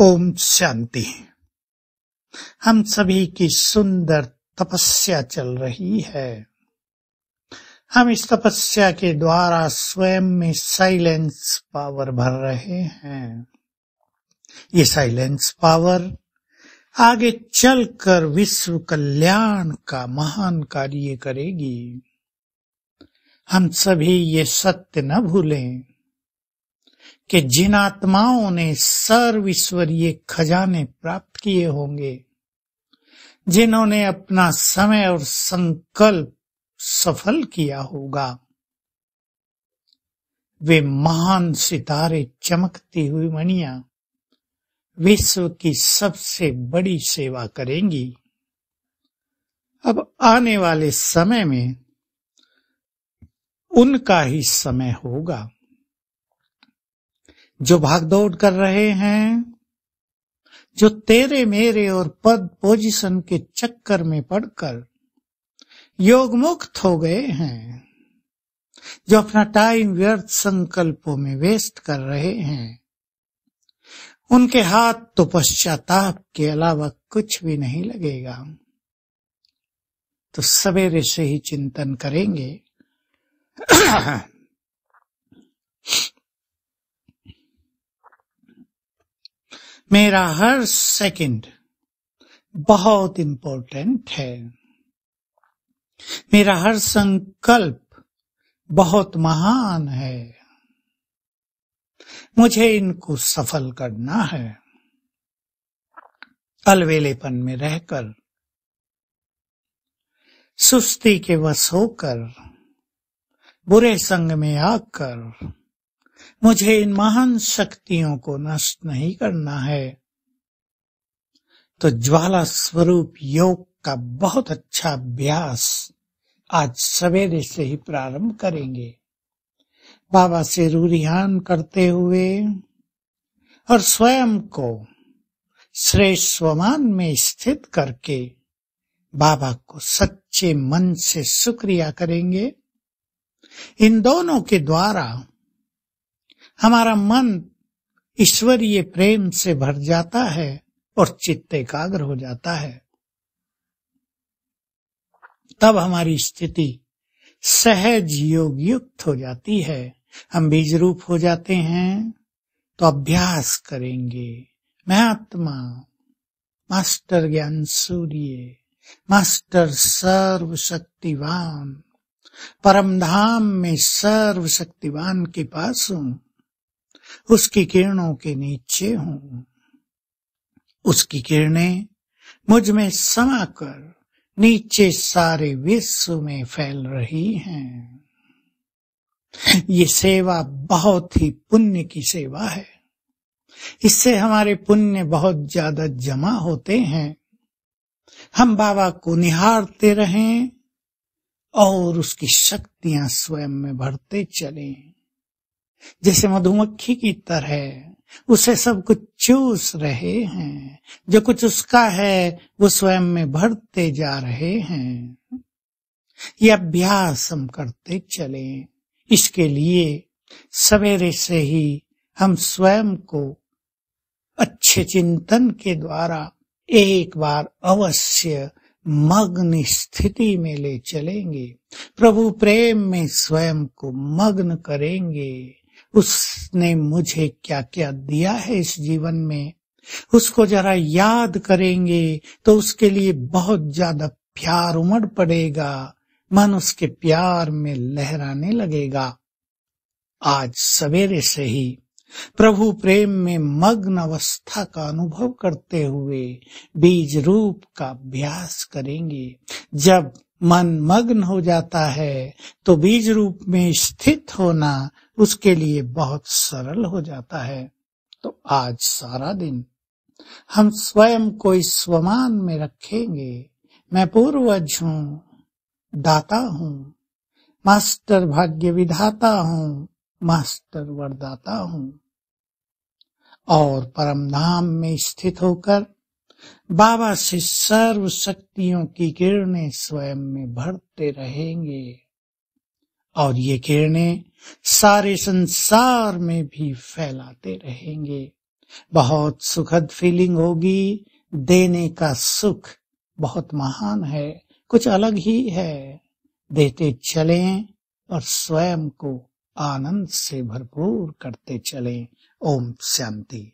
ओम शांति हम सभी की सुंदर तपस्या चल रही है हम इस तपस्या के द्वारा स्वयं में साइलेंस पावर भर रहे हैं ये साइलेंस पावर आगे चलकर विश्व कल्याण का महान कार्य करेगी हम सभी ये सत्य न भूलें कि जिन आत्माओं ने सर्वश्वरीय खजाने प्राप्त किए होंगे जिन्होंने अपना समय और संकल्प सफल किया होगा वे महान सितारे चमकती हुई मणिया विश्व की सबसे बड़ी सेवा करेंगी अब आने वाले समय में उनका ही समय होगा जो भागदौड़ कर रहे हैं जो तेरे मेरे और पद पोजीशन के चक्कर में पड़कर योग मुक्त हो गए हैं जो अपना टाइम व्यर्थ संकल्पों में वेस्ट कर रहे हैं उनके हाथ तो पश्चाताप के अलावा कुछ भी नहीं लगेगा तो सवेरे से ही चिंतन करेंगे मेरा हर सेकंड बहुत इंपॉर्टेंट है मेरा हर संकल्प बहुत महान है मुझे इनको सफल करना है अलवेलेपन में रहकर सुस्ती के वश होकर बुरे संग में आकर मुझे इन महान शक्तियों को नष्ट नहीं करना है तो ज्वाला स्वरूप योग का बहुत अच्छा अभ्यास आज सवेरे से ही प्रारंभ करेंगे बाबा से रूरिहान करते हुए और स्वयं को श्रेष्ठ स्वमान में स्थित करके बाबा को सच्चे मन से शुक्रिया करेंगे इन दोनों के द्वारा हमारा मन ईश्वरीय प्रेम से भर जाता है और चित्त एकाग्र हो जाता है तब हमारी स्थिति सहज योग युक्त हो जाती है हम बीज रूप हो जाते हैं तो अभ्यास करेंगे मैं आत्मा मास्टर ज्ञान सूर्य मास्टर सर्वशक्तिवान धाम में सर्वशक्तिवान के पास हूं उसकी किरणों के नीचे हूं उसकी किरणें मुझ में समाकर नीचे सारे विश्व में फैल रही हैं। ये सेवा बहुत ही पुण्य की सेवा है इससे हमारे पुण्य बहुत ज्यादा जमा होते हैं हम बाबा को निहारते रहें और उसकी शक्तियां स्वयं में भरते चलें जैसे मधुमक्खी की तरह उसे सब कुछ चूस रहे हैं जो कुछ उसका है वो स्वयं में भरते जा रहे हैं ये अभ्यास हम करते चले इसके लिए सवेरे से ही हम स्वयं को अच्छे चिंतन के द्वारा एक बार अवश्य मग्न स्थिति में ले चलेंगे प्रभु प्रेम में स्वयं को मग्न करेंगे उसने मुझे क्या क्या दिया है इस जीवन में उसको जरा याद करेंगे तो उसके लिए बहुत ज्यादा प्यार उमड़ पड़ेगा मन उसके प्यार में लहराने लगेगा आज सवेरे से ही प्रभु प्रेम में मग्न अवस्था का अनुभव करते हुए बीज रूप का अभ्यास करेंगे जब मन मग्न हो जाता है तो बीज रूप में स्थित होना उसके लिए बहुत सरल हो जाता है तो आज सारा दिन हम स्वयं को इस स्वमान में रखेंगे मैं पूर्वज हूँ दाता हूँ मास्टर भाग्य विधाता हूँ मास्टर वरदाता हूँ और परम धाम में स्थित होकर बाबा से सर्व शक्तियों की किरणें स्वयं में भरते रहेंगे और ये किरणें सारे संसार में भी फैलाते रहेंगे बहुत सुखद फीलिंग होगी देने का सुख बहुत महान है कुछ अलग ही है देते चलें और स्वयं को आनंद से भरपूर करते चलें 安详的。